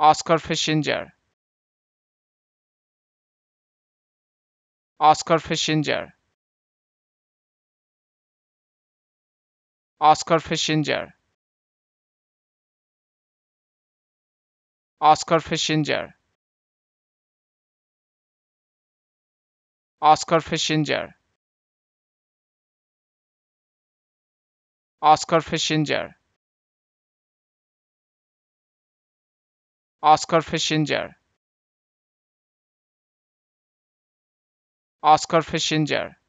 Oscar Fischinger Oscar Fischinger Oscar Fischinger Oscar Fischinger Oscar Fischinger Oscar Fischinger Oscar Fischinger Oscar Fischinger